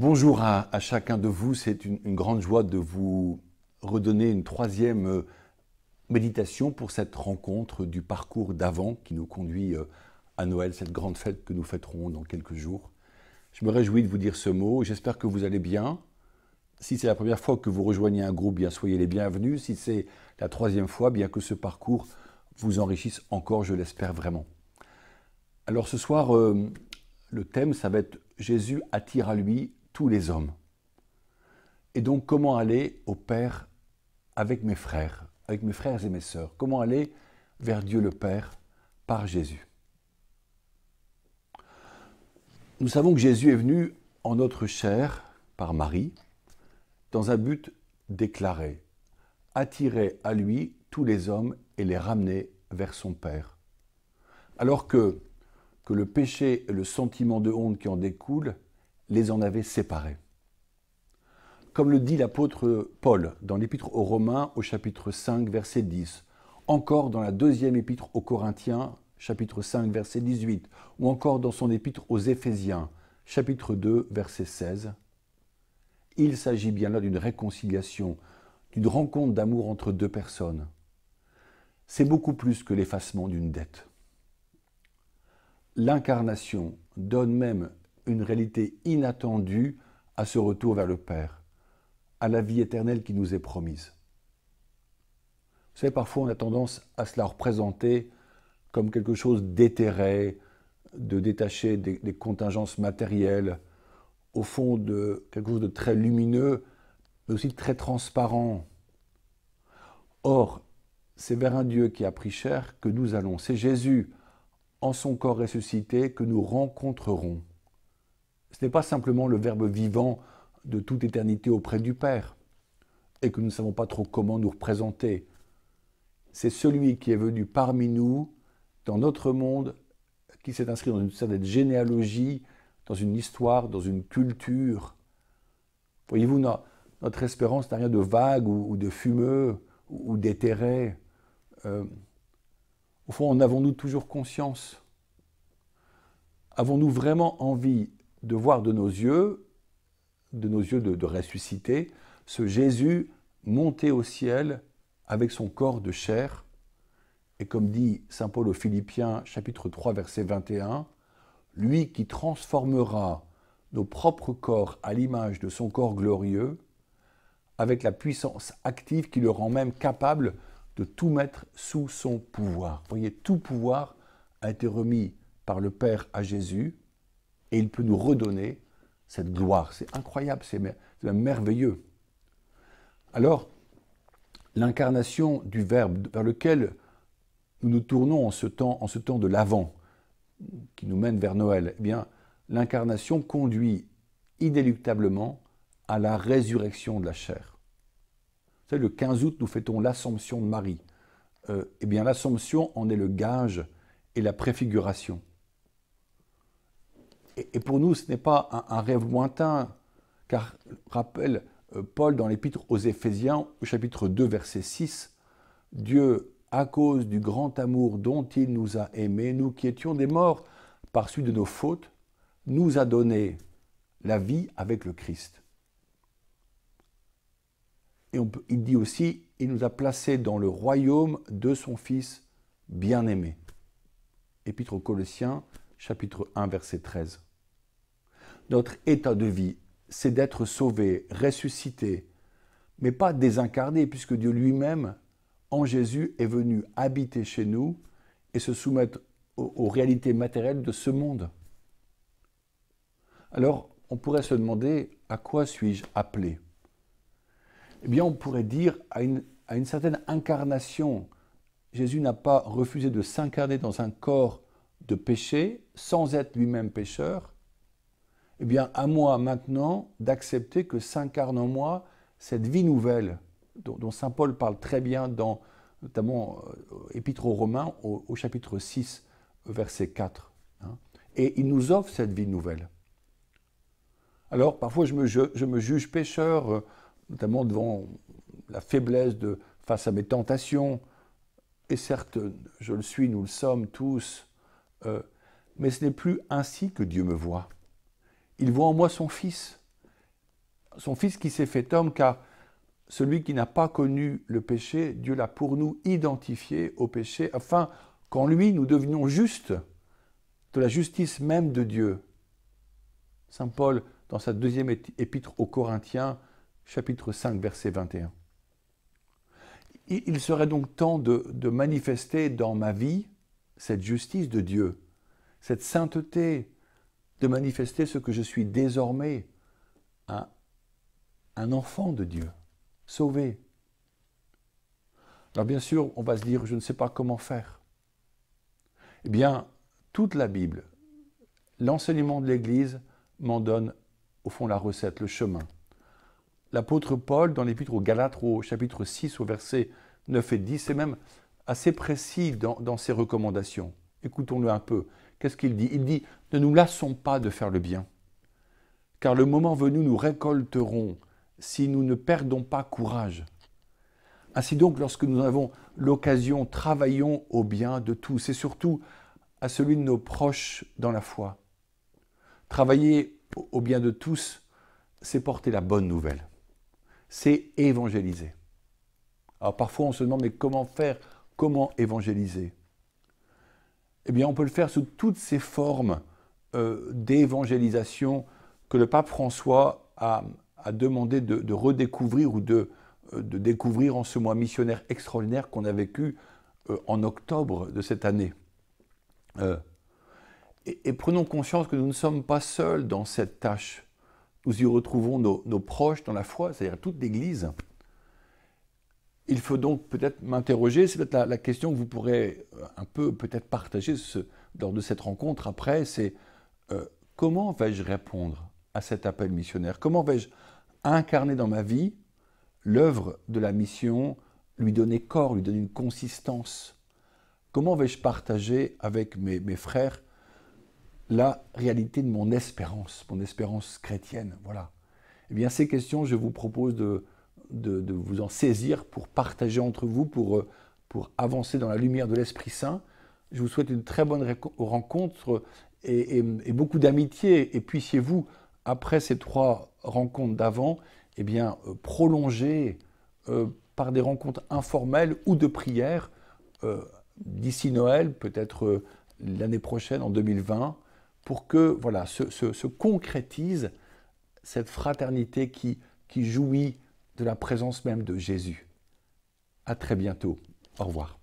Bonjour à, chacun de vous. C'est une, grande joie de vous redonner une troisième euh, méditation pour cette rencontre du parcours d'avant qui nous conduit euh, à Noël, cette grande fête que nous fêterons dans quelques jours. Je me réjouis de vous dire ce mot. J'espère que vous allez bien. Si c'est la première fois que vous rejoignez un groupe, bien soyez les bienvenus. Si c'est la troisième fois, bien que ce parcours vous enrichisse encore, je l'espère vraiment. Alors ce soir, euh, le thème, ça va être Jésus attire à lui les hommes. Et donc comment aller au Père avec mes frères, avec mes frères et mes sœurs Comment aller vers Dieu le Père par Jésus Nous savons que Jésus est venu en notre chair par Marie dans un but déclaré, attirer à lui tous les hommes et les ramener vers son Père. Alors que, que le péché et le sentiment de honte qui en découle les en avait séparés. Comme le dit l'apôtre Paul dans l'épître aux Romains au chapitre 5 verset 10, encore dans la deuxième épître aux Corinthiens chapitre 5 verset 18, ou encore dans son épître aux Éphésiens chapitre 2 verset 16, il s'agit bien là d'une réconciliation, d'une rencontre d'amour entre deux personnes. C'est beaucoup plus que l'effacement d'une dette. L'incarnation donne même une réalité inattendue à ce retour vers le Père, à la vie éternelle qui nous est promise. Vous savez, parfois on a tendance à se la représenter comme quelque chose d'éthéré, de détaché des, contingences matérielles, au fond de quelque chose de très lumineux, mais aussi très transparent. Or, c'est vers un Dieu qui a pris cher que nous allons. C'est Jésus, en son corps ressuscité, que nous rencontrerons. Ce n'est pas simplement le Verbe vivant de toute éternité auprès du Père, et que nous ne savons pas trop comment nous représenter. C'est celui qui est venu parmi nous, dans notre monde, qui s'est inscrit dans une certaine généalogie, dans une histoire, dans une culture. Voyez-vous, notre espérance n'a rien de vague ou, de fumeux ou, d'éthéré. Euh, au fond, en avons-nous toujours conscience Avons-nous vraiment envie de voir de nos yeux, de nos yeux de, ressusciter ce Jésus monter au ciel avec son corps de chair. Et comme dit Saint Paul aux Philippiens chapitre 3 verset 21, lui qui transformera nos propres corps à l'image de son corps glorieux, avec la puissance active qui le rend même capable de tout mettre sous son pouvoir. Vous voyez, tout pouvoir a été remis par le Père à Jésus, et il peut nous redonner cette gloire. C'est incroyable, c'est merveilleux. Alors, l'incarnation du Verbe vers lequel nous nous tournons en ce temps, en ce temps de l'Avent, qui nous mène vers Noël, eh bien, l'incarnation conduit inéluctablement, à la résurrection de la chair. Vous savez, le 15 août, nous fêtons l'Assomption de Marie. Euh, eh bien, l'Assomption en est le gage et la préfiguration et, pour nous, ce n'est pas un, rêve lointain, car rappelle euh, Paul dans l'épître aux Éphésiens, chapitre 2, verset 6, Dieu, à cause du grand amour dont il nous a aimés, nous qui étions des morts par suite de nos fautes, nous a donné la vie avec le Christ. Et il dit aussi, il nous a placés dans le royaume de son Fils bien-aimé. Épître aux Colossiens, chapitre 1, verset 13. Notre état de vie, c'est d'être sauvé, ressuscité, mais pas désincarné, puisque Dieu lui-même, en Jésus, est venu habiter chez nous et se soumettre aux, réalités matérielles de ce monde. Alors, on pourrait se demander, à quoi suis-je appelé Eh bien, on pourrait dire à une certaine incarnation. Jésus n'a pas refusé de s'incarner dans un corps de péché, sans être lui-même pécheur, eh bien, à moi maintenant d'accepter que s'incarne en moi cette vie nouvelle dont, Saint Paul parle très bien dans notamment euh, Épître aux Romains au, chapitre 6, verset 4. Hein. Et il nous offre cette vie nouvelle. Alors parfois je me, je, me juge pécheur, euh, notamment devant la faiblesse de, face à mes tentations. Et certes, je le suis, nous le sommes tous, euh, mais ce n'est plus ainsi que Dieu me voit il voit en moi son Fils, son Fils qui s'est fait homme, car celui qui n'a pas connu le péché, Dieu l'a pour nous identifié au péché, afin qu'en lui nous devenions justes de la justice même de Dieu. Saint Paul, dans sa deuxième épître aux Corinthiens, chapitre 5, verset 21. Il serait donc temps de, de manifester dans ma vie cette justice de Dieu, cette sainteté, de manifester ce que je suis désormais, un, enfant de Dieu, sauvé. Alors bien sûr, on va se dire, je ne sais pas comment faire. Eh bien, toute la Bible, l'enseignement de l'Église m'en donne au fond la recette, le chemin. L'apôtre Paul, dans l'épître aux Galates, au chapitre 6, au verset 9 et 10, est même assez précis dans ses recommandations. Écoutons-le un peu. Qu'est-ce qu'il dit Il dit Ne nous lassons pas de faire le bien, car le moment venu nous récolterons si nous ne perdons pas courage. Ainsi donc, lorsque nous avons l'occasion, travaillons au bien de tous, et surtout à celui de nos proches dans la foi. Travailler au bien de tous, c'est porter la bonne nouvelle, c'est évangéliser. Alors parfois on se demande mais comment faire, comment évangéliser eh bien, on peut le faire sous toutes ces formes euh, d'évangélisation que le pape François a, demandé de, redécouvrir ou euh, de, découvrir en ce mois missionnaire extraordinaire qu'on a vécu euh, en octobre de cette année. Et, prenons conscience que nous ne sommes pas seuls dans cette tâche. Nous y retrouvons nos proches dans la foi, c'est-à-dire toute l'Église il faut donc peut-être m'interroger, c'est peut-être la, question que vous pourrez euh, un peu peut-être partager lors de cette rencontre après, c'est euh, comment vais-je répondre à cet appel missionnaire Comment vais-je incarner dans ma vie l'œuvre de la mission, lui donner corps, lui donner une consistance Comment vais-je partager avec mes, mes, frères la réalité de mon espérance, mon espérance chrétienne Voilà. Eh bien, ces questions, je vous propose de, de, vous en saisir pour partager entre vous, pour, euh, pour avancer dans la lumière de l'Esprit Saint. Je vous souhaite une très bonne rencontre et, beaucoup d'amitié. Et puissiez-vous, après ces trois rencontres d'avant, eh bien, euh, prolonger euh, par des rencontres informelles ou de prière d'ici Noël, peut-être l'année prochaine, en 2020, pour que voilà, se, concrétise cette fraternité qui, qui jouit de la présence même de Jésus. À très bientôt. Au revoir.